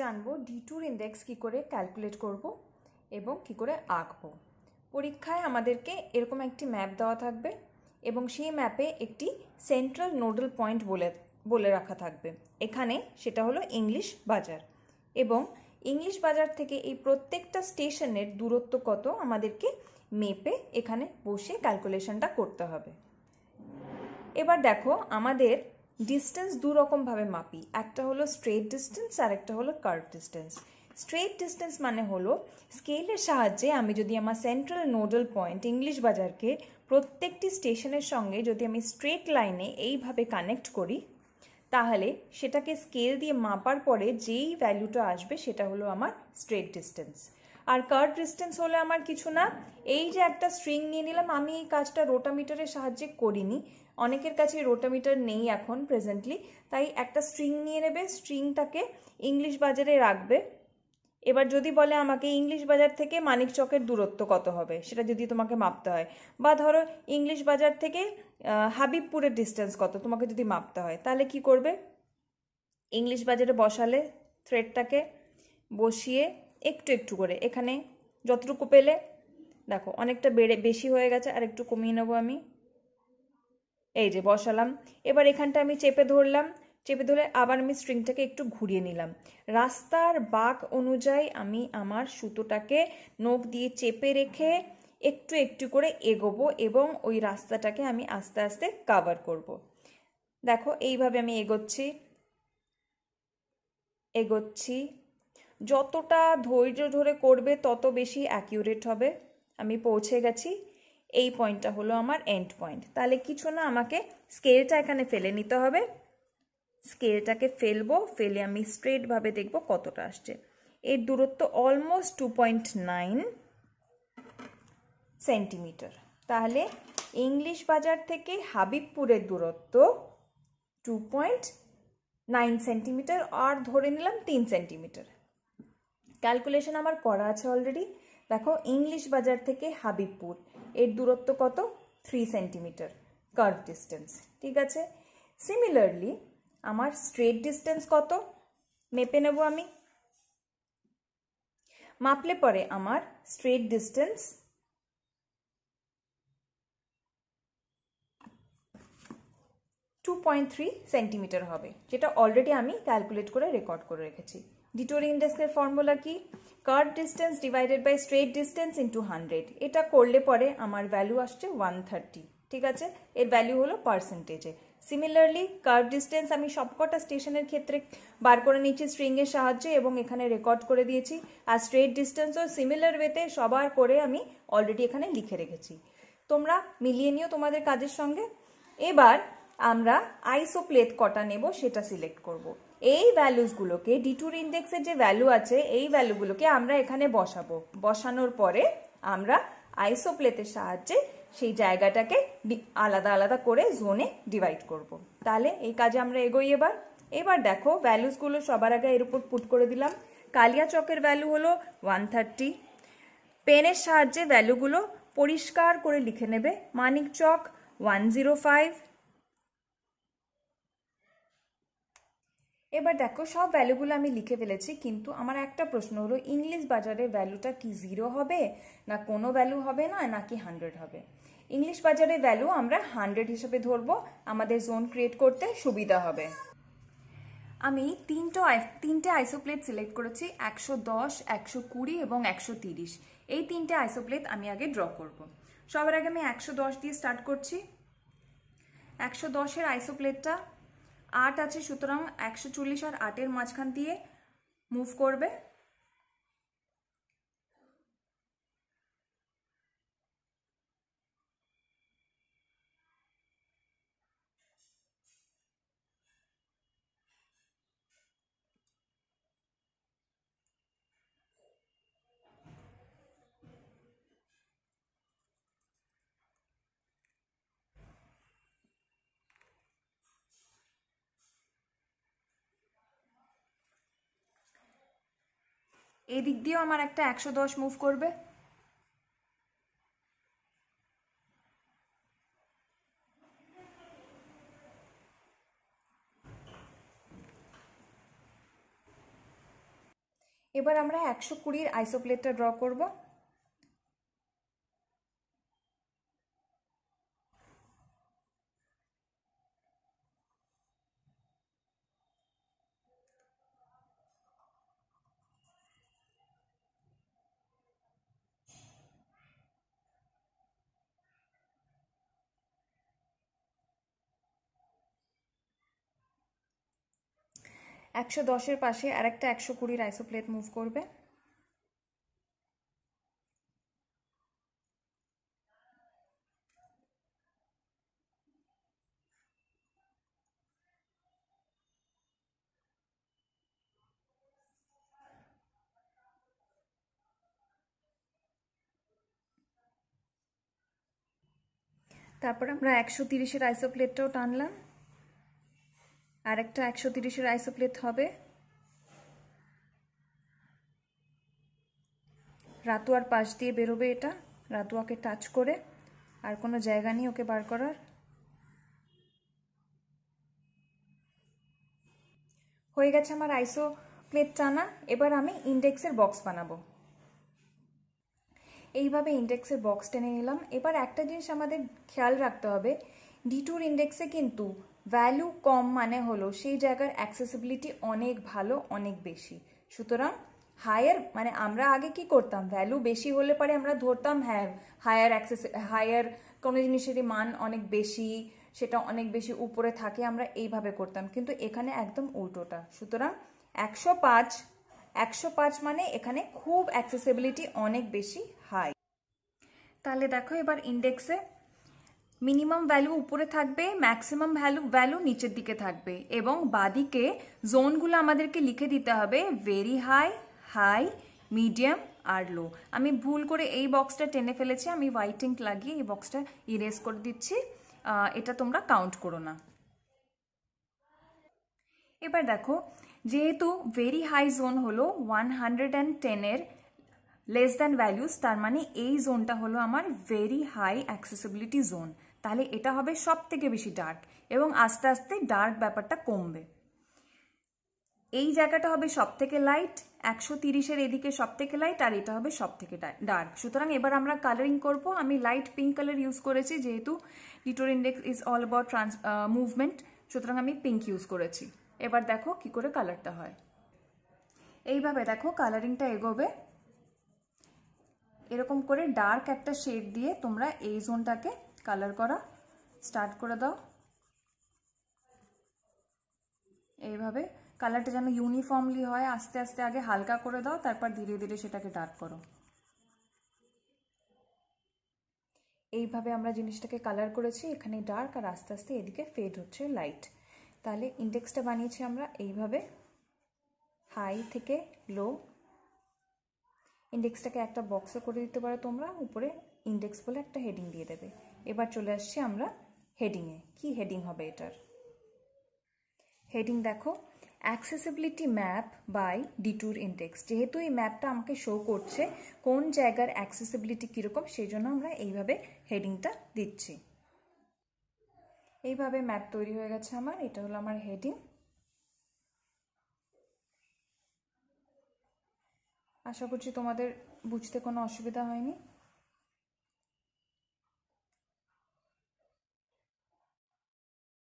জানব ডি টুর ইন্ডেক্স কী করে ক্যালকুলেট করব এবং কী করে আঁকবো পরীক্ষায় আমাদেরকে এরকম একটি ম্যাপ দেওয়া থাকবে এবং সেই ম্যাপে একটি সেন্ট্রাল নোডাল পয়েন্ট বলে বলে রাখা থাকবে এখানে সেটা হলো ইংলিশ বাজার এবং ইংলিশ বাজার থেকে এই প্রত্যেকটা স্টেশনের দূরত্ব কত আমাদেরকে মেপে এখানে বসে ক্যালকুলেশনটা করতে হবে এবার দেখো আমাদের ডিস্টেন্স দু রকমভাবে মাপি একটা হলো স্ট্রেট ডিস্টেন্স আর একটা হলো কার্ভ ডিস্টেন্স স্ট্রেট ডিস্টেন্স মানে হলো স্কেলের সাহায্যে আমি যদি আমার সেন্ট্রাল নোডাল পয়েন্ট ইংলিশ বাজারকে প্রত্যেকটি স্টেশনের সঙ্গে যদি আমি স্ট্রেট লাইনে এইভাবে কানেক্ট করি তাহলে সেটাকে স্কেল দিয়ে মাপার পরে যেই ভ্যালুটা আসবে সেটা হলো আমার স্ট্রেট ডিস্টেন্স আর কার্ড ডিস্টেন্স হলে আমার কিছু না এই যে একটা স্ট্রিং নিয়ে নিলাম আমি এই কাজটা রোটামিটারের সাহায্যে করিনি অনেকের কাছে রোটামিটার নেই এখন প্রেজেন্টলি তাই একটা স্ট্রিং নিয়ে নেবে স্ট্রিংটাকে ইংলিশ বাজারে রাখবে এবার যদি বলে আমাকে ইংলিশ বাজার থেকে মানিক চকের দূরত্ব কত হবে সেটা যদি তোমাকে মাপতে হয় বা ধরো ইংলিশ বাজার থেকে হাবিবপুরের ডিস্টেন্স কত তোমাকে যদি মাপতে হয় তাহলে কি করবে ইংলিশ বাজারে বসালে থ্রেডটাকে বসিয়ে একটু একটু করে এখানে যতটুকু পেলে দেখো অনেকটা বেড়ে বেশি হয়ে গেছে আর একটু কমিয়ে নেবো আমি এই যে বসালাম এবার এখানটা আমি চেপে ধরলাম চেপে ধরে আবার আমি স্ট্রিংটাকে একটু ঘুরিয়ে নিলাম রাস্তার বাঁক অনুযায়ী আমি আমার সুতোটাকে নখ দিয়ে চেপে রেখে একটু একটু করে এগোবো এবং ওই রাস্তাটাকে আমি আস্তে আস্তে কাভার করব। দেখো এইভাবে আমি এগোচ্ছি এগোচ্ছি যতটা ধৈর্য ধরে করবে তত বেশি অ্যাকিউরেট হবে আমি পৌঁছে গেছি এই পয়েন্টটা হলো আমার এন্ড পয়েন্ট তাহলে কিছু না আমাকে স্কেলটা এখানে ফেলে নিতে হবে স্কেলটাকে ফেলবো ফেলে আমি স্ট্রেটভাবে দেখব কতটা আসছে এর দূরত্ব almost two point nine centimetre তাহলে ইংলিশ বাজার থেকে হাবিবপুরের দূরত্ব টু পয়েন্ট নাইন সেন্টিমিটার আর ধরে নিলাম তিন সেন্টিমিটার ক্যালকুলেশন আমার করা আছে অলরেডি দেখো ইংলিশ বাজার থেকে হাবিবপুর এর দূরত্ব কত থ্রি সেন্টিমিটার কার্ভ ডিস্টেন্স ঠিক আছে সিমিলারলি আমার স্ট্রেট ডিস্টেন্স কত মেপে নেব আমি মাপলে পরে আমার straight distance two point three centimetre হবে যেটা অলরেডি আমি ক্যালকুলেট করে রেকর্ড করে রেখেছি ডিটোর ইন্ডেক্সের ফর্মুলা কি curved distance divided by straight distance into hundred এটা করলে পরে আমার ভ্যালু আসছে ওয়ান থার্টি ঠিক আছে এর ভ্যালু হলো পার্সেন্টেজে সিমিলারলি কার্ভ ডিস্টেন্স আমি সবকটা স্টেশনের ক্ষেত্রে বার করে নিয়েছি স্ট্রিংয়ের সাহায্যে এবং এখানে রেকর্ড করে দিয়েছি আর স্ট্রেট ডিস্টেন্সও সিমিলার ওয়েতে সবার করে আমি অলরেডি এখানে লিখে রেখেছি তোমরা মিলিয়ে নিও তোমাদের কাজের সঙ্গে এবার আমরা প্লেট কটা নেব সেটা সিলেক্ট করবো এই ভ্যালুসগুলোকে ডি টুর ইন্ডেক্সের যে ভ্যালু আছে এই ভ্যালুগুলোকে আমরা এখানে বসাবো বসানোর পরে আমরা আইসোপ্লেতের সাহায্যে সেই জায়গাটাকে আলাদা আলাদা করে জোনে ডিভাইড করব। তাহলে এই কাজে আমরা এগোই এবার এবার দেখো ভ্যালুসগুলো সবার আগে এর উপর পুট করে দিলাম কালিয়া চকের ভ্যালু হলো ওয়ান থার্টি পেনের সাহায্যে ভ্যালুগুলো পরিষ্কার করে লিখে নেবে Manikchak one zero five এবার দেখো সব ভ্যালুগুলো আমি লিখে ফেলেছি কিন্তু আমার একটা প্রশ্ন হলো ইংলিশ বাজারে ভ্যালুটা কি জিরো হবে না কোনো ভ্যালু হবে না নাকি হান্ড্রেড হবে ইংলিশ বাজারে ভ্যালু আমরা হান্ড্রেড হিসেবে ধরবো আমাদের জোন ক্রিয়েট করতে সুবিধা হবে আমি তিনটো তিনটে আইসোপ্লেট সিলেক্ট করেছি একশো দশ একশো কুড়ি এবং একশো তিরিশ এই তিনটে আইসোপ্লেট আমি আগে ড্র করব। সবার আগে আমি একশো দশ দিয়ে স্টার্ট করছি একশো দশের আইসোপ্লেটটা আট আছে সুতরাং একশো চল্লিশ আর আটের মাঝখান দিয়ে মুভ করবে এই দিক দিয়েও আমার একটা একশো দশ মুভ করবে এবার আমরা একশো কুড়ির আইসোপ্লেটটা ড্র করবো একশো দশের পাশে আর একটা একশো কুড়ির প্লেট মুভ করবে তারপর আমরা একশো তিরিশের প্লেটটাও টানলাম আর একটা একশো তিরিশের প্লেট হবে রাতুয়ার পাশ দিয়ে বেরোবে এটা রাতুয়াকে টাচ করে আর কোনো জায়গা নেই ওকে বার করার হয়ে গেছে আমার আইসো প্লেট টানা এবার আমি ইন্ডেক্সের বক্স বানাবো এইভাবে ইন্ডেক্সের বক্স টেনে নিলাম এবার একটা জিনিস আমাদের খেয়াল রাখতে হবে ডি টুর ইন্ডেক্সে কিন্তু ভ্যালু কম মানে হলো সেই জায়গার অ্যাক্সেসিবিলিটি অনেক ভালো অনেক বেশি সুতরাং হায়ার মানে আমরা আগে কি করতাম ভ্যালু বেশি হলে পরে আমরা ধরতাম হ্যাঁ হায়ার অ্যাক্সেস হায়ার কোনো জিনিসেরই মান অনেক বেশি সেটা অনেক বেশি উপরে থাকে আমরা এইভাবে করতাম কিন্তু এখানে একদম উল্টোটা সুতরাং একশো পাঁচ একশো পাঁচ মানে এখানে খুব অ্যাক্সেসিবিলিটি অনেক বেশি হাই তাহলে দেখো এবার ইন্ডেক্সে মিনিমাম ভ্যালু উপরে থাকবে ম্যাক্সিমাম ভ্যালু ভ্যালু নিচের দিকে থাকবে এবং বাদিকে জোনগুলো আমাদেরকে লিখে দিতে হবে ভেরি হাই হাই মিডিয়াম আর লো আমি ভুল করে এই বক্সটা টেনে ফেলেছি আমি হোয়াইট লাগিয়ে এই বক্সটা ইরেজ করে দিচ্ছি এটা তোমরা কাউন্ট করো না এবার দেখো যেহেতু ভেরি হাই জোন হলো ওয়ান হান্ড্রেড অ্যান্ড টেনের লেস দ্যান ভ্যালিউস তার মানে এই জোনটা হলো আমার ভেরি হাই অ্যাক্সেসিবিলিটি জোন তাহলে এটা হবে সব থেকে বেশি ডার্ক এবং আস্তে আস্তে ডার্ক ব্যাপারটা কমবে এই জায়গাটা হবে সব থেকে লাইট একশো তিরিশের এদিকে সব থেকে লাইট আর এটা হবে সব থেকে ডার্ক সুতরাং এবার আমরা কালারিং করব আমি লাইট পিঙ্ক কালার ইউজ করেছি যেহেতু detour index is all about trans movement সুতরাং আমি পিঙ্ক ইউজ করেছি এবার দেখো কি করে কালারটা হয় এইভাবে দেখো কালারিংটা এগোবে এরকম করে ডার্ক একটা শেড দিয়ে তোমরা এই জোনটাকে কালার করা স্টার্ট করে দাও এইভাবে কালারটা যেন ইউনিফর্মলি হয় আস্তে আস্তে আগে হালকা করে দাও তারপর ধীরে ধীরে সেটাকে ডার্ক করো এইভাবে আমরা জিনিসটাকে কালার করেছি এখানে ডার্ক আর আস্তে আস্তে এদিকে ফেড হচ্ছে লাইট তাহলে ইন্ডেক্সটা বানিয়েছি আমরা এইভাবে হাই থেকে লো ইন্ডেক্সটাকে একটা বক্সে করে দিতে পারো তোমরা উপরে ইন্ডেক্স বলে একটা হেডিং দিয়ে দেবে এবার চলে আসছি আমরা হেডিংয়ে কি হেডিং হবে এটার হেডিং দেখো accessibility map by detour index যেহেতু এই ম্যাপটা আমাকে শো করছে কোন জায়গার অ্যাক্সেসিবিলিটি কীরকম সেই জন্য আমরা এইভাবে হেডিংটা দিচ্ছি এইভাবে ম্যাপ তৈরি হয়ে গেছে আমার এটা হলো আমার হেডিং আশা করছি তোমাদের বুঝতে কোনো অসুবিধা হয়নি